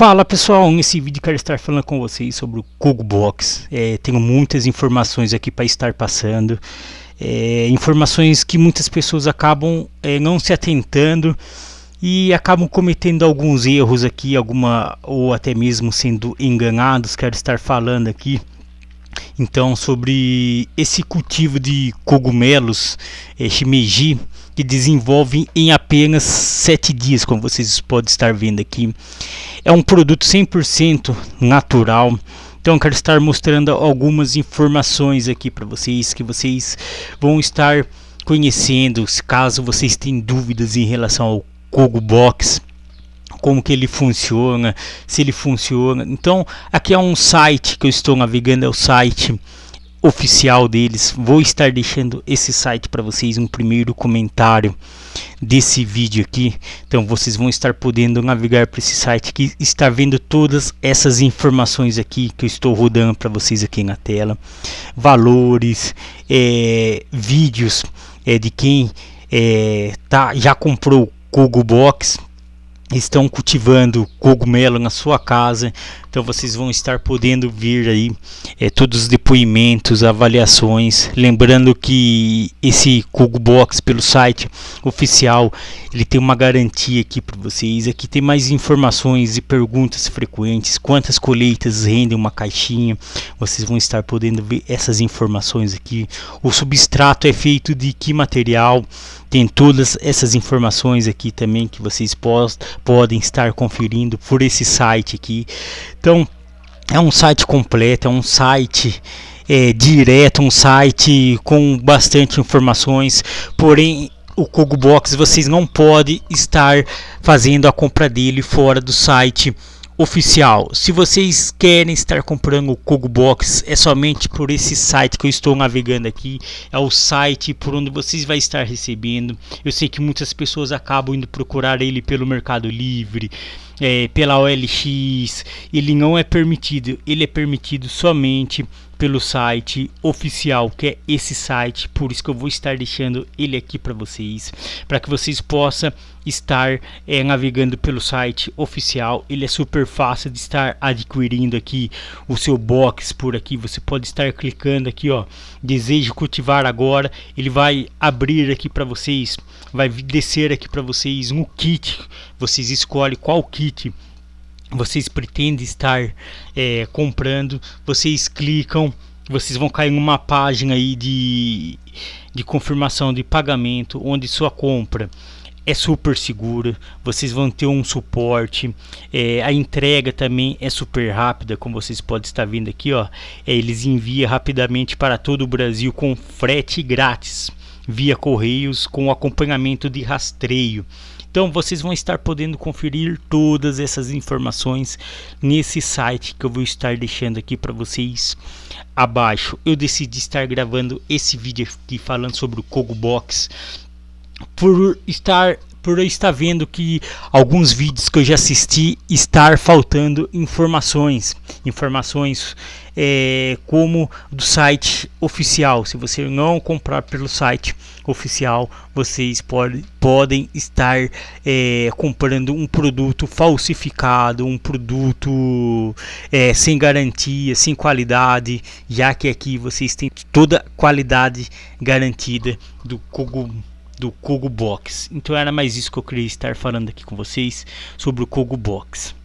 Fala pessoal, nesse vídeo quero estar falando com vocês sobre o Cogbox. É, tenho muitas informações aqui para estar passando, é, informações que muitas pessoas acabam é, não se atentando e acabam cometendo alguns erros aqui, alguma ou até mesmo sendo enganados. Quero estar falando aqui então sobre esse cultivo de cogumelos é, shimeji que desenvolve em apenas 7 dias, como vocês podem estar vendo aqui. É um produto 100% natural. Então quero estar mostrando algumas informações aqui para vocês que vocês vão estar conhecendo, caso vocês tenham dúvidas em relação ao Kogo Box como que ele funciona, se ele funciona. Então, aqui é um site que eu estou navegando, é o site oficial deles. Vou estar deixando esse site para vocês um primeiro comentário desse vídeo aqui. Então vocês vão estar podendo navegar para esse site que está vendo todas essas informações aqui que eu estou rodando para vocês aqui na tela. Valores, é, vídeos é, de quem é, tá, já comprou Google Box, estão cultivando cogumelo na sua casa, então vocês vão estar podendo vir aí é, todos os depoimentos, avaliações. Lembrando que esse Cugo Box pelo site oficial ele tem uma garantia aqui para vocês. Aqui tem mais informações e perguntas frequentes, quantas colheitas rendem uma caixinha. Vocês vão estar podendo ver essas informações aqui. O substrato é feito de que material? Tem todas essas informações aqui também que vocês podem estar conferindo por esse site aqui. Então, é um site completo, é um site é, direto, um site com bastante informações, porém o Kogo Box vocês não podem estar fazendo a compra dele fora do site oficial. Se vocês querem estar comprando o Kogo Box, é somente por esse site que eu estou navegando aqui. É o site por onde vocês vai estar recebendo. Eu sei que muitas pessoas acabam indo procurar ele pelo Mercado Livre é, pela OLX, ele não é permitido, ele é permitido somente pelo site oficial, que é esse site, por isso que eu vou estar deixando ele aqui para vocês, para que vocês possam estar é, navegando pelo site oficial. Ele é super fácil de estar adquirindo aqui o seu box por aqui. Você pode estar clicando aqui, ó, desejo cultivar agora. Ele vai abrir aqui para vocês, vai descer aqui para vocês um kit. Vocês escolhem qual kit vocês pretendem estar é, comprando, vocês clicam, vocês vão cair em uma página aí de, de confirmação de pagamento, onde sua compra é super segura, vocês vão ter um suporte, é, a entrega também é super rápida, como vocês podem estar vendo aqui, ó, é, eles enviam rapidamente para todo o Brasil com frete grátis via correios com acompanhamento de rastreio. Então vocês vão estar podendo conferir todas essas informações nesse site que eu vou estar deixando aqui para vocês abaixo. Eu decidi estar gravando esse vídeo aqui falando sobre o Kogo Box por estar por eu estar vendo que alguns vídeos que eu já assisti estar faltando informações, informações é, como do site oficial. Se você não comprar pelo site oficial, vocês pode, podem estar é, comprando um produto falsificado, um produto é, sem garantia, sem qualidade, já que aqui vocês têm toda a qualidade garantida do cogumelo do Kogo Box. Então era mais isso que eu queria estar falando aqui com vocês sobre o Kogo Box.